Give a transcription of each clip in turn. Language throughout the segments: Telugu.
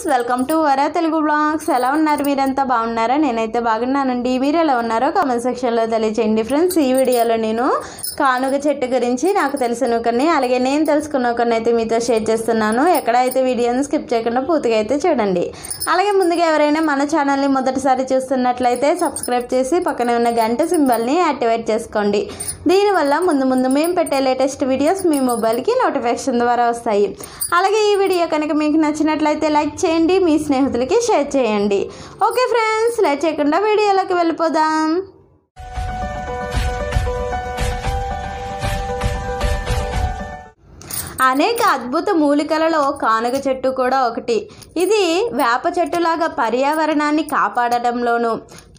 friends welcome to Vara Telugu blogs ఎలా ఉన్నారు మీరంతా బాగున్నారా నేనైతే బాగున్నానండి మీరు ఎలా ఉన్నారో కామెంట్ సెక్షన్లో తెలియచేయండి ఫ్రెండ్స్ ఈ వీడియోలో నేను కానుక చెట్టు గురించి నాకు తెలిసిన ఒకరిని అలాగే నేను తెలుసుకున్న ఒకరిని అయితే మీతో షేర్ చేస్తున్నాను ఎక్కడైతే వీడియోని స్కిప్ చేయకుండా పూర్తిగా అయితే చూడండి అలాగే ముందుగా ఎవరైనా మన ఛానల్ని మొదటిసారి చూస్తున్నట్లయితే సబ్స్క్రైబ్ చేసి పక్కనే ఉన్న గంట సింబల్ని యాక్టివేట్ చేసుకోండి దీనివల్ల ముందు ముందు మేము పెట్టే లేటెస్ట్ వీడియోస్ మీ మొబైల్కి నోటిఫికేషన్ ద్వారా వస్తాయి అలాగే ఈ వీడియో కనుక మీకు నచ్చినట్లయితే లైక్ చేయండి మీ స్నేహితులకి షేర్ చేయండి ఓకే ఫ్రెండ్స్ లైక్ చేయకుండా వీడియోలోకి వెళ్ళిపోదాం అనేక అద్భుత మూలికలలో కానుగ చెట్టు కూడా ఒకటి ఇది వేప చెట్టులాగా పర్యావరణాన్ని కాపాడడంలోనూ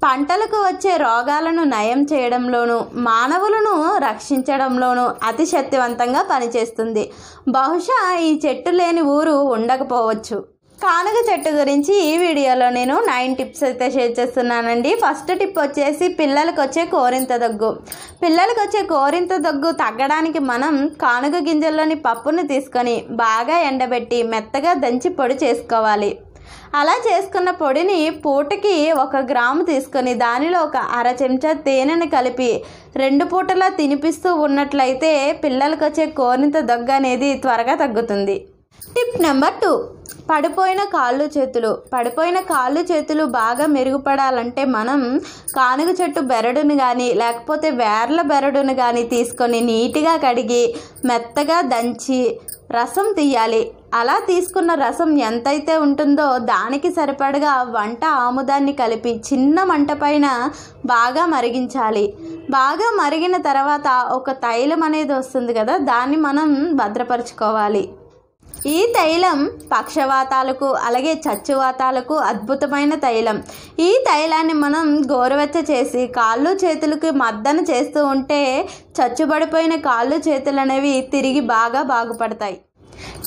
పంటలకు వచ్చే రోగాలను నయం చేయడంలోనూ మానవులను రక్షించడంలోనూ అతి శక్తివంతంగా పనిచేస్తుంది బహుశా ఈ చెట్టు లేని ఊరు ఉండకపోవచ్చు కానుక చెట్టు గురించి ఈ వీడియోలో నేను నైన్ టిప్స్ అయితే షేర్ చేస్తున్నానండి ఫస్ట్ టిప్ వచ్చేసి పిల్లలకు వచ్చే కోరింత దగ్గు పిల్లలకు వచ్చే కోరింత దగ్గు తగ్గడానికి మనం కానుక గింజల్లోని పప్పును తీసుకొని బాగా ఎండబెట్టి మెత్తగా దంచి పొడి చేసుకోవాలి అలా చేసుకున్న పొడిని పూటకి ఒక గ్రాము తీసుకొని దానిలో ఒక అర చెంచా తేనెను కలిపి రెండు పూటలా తినిపిస్తూ ఉన్నట్లయితే పిల్లలకు వచ్చే కోరింత దగ్గు అనేది త్వరగా తగ్గుతుంది టిప్ నెంబర్ టూ పడిపోయిన కాళ్ళు చేతులు పడిపోయిన కాళ్ళు చేతులు బాగా మెరుగుపడాలంటే మనం కానుగ చెట్టు బెరడును కానీ లేకపోతే వేర్ల బెరడును కానీ తీసుకొని నీట్గా కడిగి మెత్తగా దంచి రసం తీయాలి అలా తీసుకున్న రసం ఎంతైతే ఉంటుందో దానికి సరిపడగా వంట ఆముదాన్ని కలిపి చిన్న మంట పైన బాగా మరిగించాలి బాగా మరిగిన తర్వాత ఒక తైలం అనేది వస్తుంది కదా దాన్ని మనం భద్రపరచుకోవాలి ఈ తైలం పక్షవాతాలకు అలాగే చచ్చువాతాలకు అద్భుతమైన తైలం ఈ తైలాన్ని మనం గోరువెచ్చ చేసి కాళ్ళు చేతులకి మద్దన చేస్తూ ఉంటే చచ్చుబడిపోయిన కాళ్ళు చేతులు అనేవి తిరిగి బాగా బాగుపడతాయి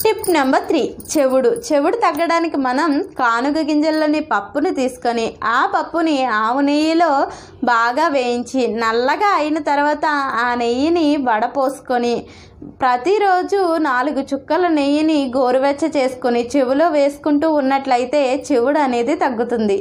టిప్ నెంబర్ త్రీ చెవుడు చెవుడు తగ్గడానికి మనం కానుక గింజల్లోని పప్పును తీసుకొని ఆ పప్పుని ఆవు నెయ్యిలో బాగా వేయించి నల్లగా అయిన తర్వాత ఆ నెయ్యిని వడపోసుకొని ప్రతిరోజు నాలుగు చుక్కల నెయ్యిని గోరువెచ్చ చేసుకుని చెవులో వేసుకుంటూ ఉన్నట్లయితే చెవుడు అనేది తగ్గుతుంది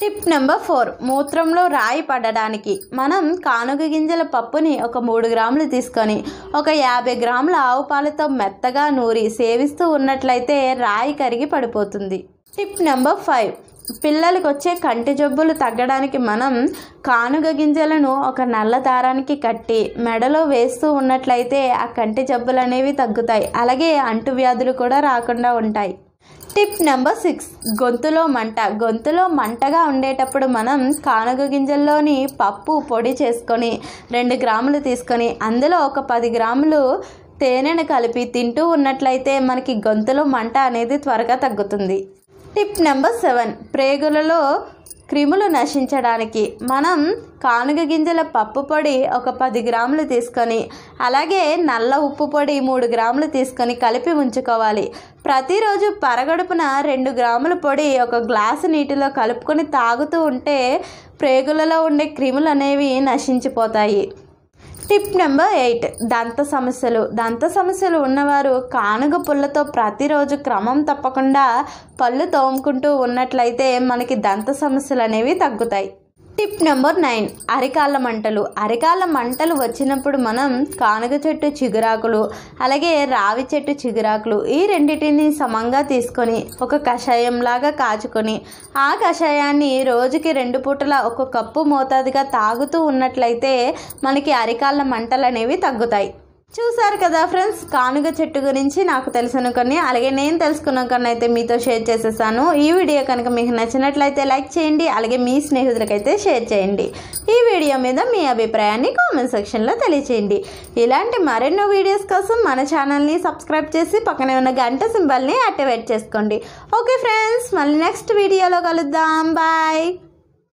టిప్ నెంబర్ ఫోర్ మూత్రంలో రాయి పడడానికి మనం కానుగ గింజల పప్పుని ఒక మూడు గ్రాములు తీసుకొని ఒక యాభై గ్రాముల ఆవు పాలతో మెత్తగా నూరి సేవిస్తూ ఉన్నట్లయితే రాయి కరిగి పడిపోతుంది టిప్ నెంబర్ ఫైవ్ పిల్లలకు వచ్చే కంటి జబ్బులు తగ్గడానికి మనం కానుగ గింజలను ఒక నల్ల దారానికి కట్టి మెడలో వేస్తూ ఉన్నట్లయితే ఆ కంటి జబ్బులు అనేవి తగ్గుతాయి అలాగే అంటువ్యాధులు కూడా రాకుండా ఉంటాయి టిప్ నెంబర్ సిక్స్ గొంతులో మంట గొంతులో మంటగా ఉండేటప్పుడు మనం కానుగ గింజల్లోని పప్పు పొడి చేసుకొని రెండు గ్రాములు తీసుకొని అందులో ఒక పది గ్రాములు తేనెను కలిపి తింటూ ఉన్నట్లయితే మనకి గొంతులో మంట అనేది త్వరగా తగ్గుతుంది టిప్ నెంబర్ సెవెన్ ప్రేగులలో క్రిములు నశించడానికి మనం కానుగ గింజల పప్పు పొడి ఒక పది గ్రాములు తీసుకొని అలాగే నల్ల ఉప్పు పొడి మూడు గ్రాములు తీసుకొని కలిపి ఉంచుకోవాలి ప్రతిరోజు పరగడుపున రెండు గ్రాముల పొడి ఒక గ్లాసు నీటిలో కలుపుకొని తాగుతూ ఉంటే ప్రేగులలో ఉండే క్రిములు అనేవి నశించిపోతాయి టిప్ నెంబర్ ఎయిట్ దంత సమస్యలు దంత సమస్యలు ఉన్నవారు కానుగ పుల్లతో ప్రతిరోజు క్రమం తప్పకుండా పళ్ళు తోముకుంటూ ఉన్నట్లయితే మనకి దంత సమస్యలు అనేవి తగ్గుతాయి టిప్ నెంబర్ నైన్ అరికాళ్ళ మంటలు అరికాళ్ళ మంటలు వచ్చినప్పుడు మనం కానుగ చెట్టు చిగురాకులు అలాగే రావి చెట్టు చిగురాకులు ఈ రెండింటిని సమంగా తీసుకొని ఒక కషాయంలాగా కాచుకొని ఆ కషాయాన్ని రోజుకి రెండు పూటల ఒక కప్పు మోతాదుగా తాగుతూ ఉన్నట్లయితే మనకి అరికాళ్ళ మంటలు అనేవి తగ్గుతాయి చూసారు కదా ఫ్రెండ్స్ కానుగ చెట్టు గురించి నాకు తెలిసిన కొన్ని అలాగే నేను తెలుసుకున్న కొన్ని అయితే మీతో షేర్ చేసేసాను ఈ వీడియో కనుక మీకు నచ్చినట్లయితే లైక్ చేయండి అలాగే మీ స్నేహితులకైతే షేర్ చేయండి ఈ వీడియో మీద మీ అభిప్రాయాన్ని కామెంట్ సెక్షన్లో తెలియచేయండి ఇలాంటి మరెన్నో వీడియోస్ కోసం మన ఛానల్ని సబ్స్క్రైబ్ చేసి పక్కనే ఉన్న గంట సింబల్ని యాక్టివేట్ చేసుకోండి ఓకే ఫ్రెండ్స్ మళ్ళీ నెక్స్ట్ వీడియోలో కలుద్దాం బాయ్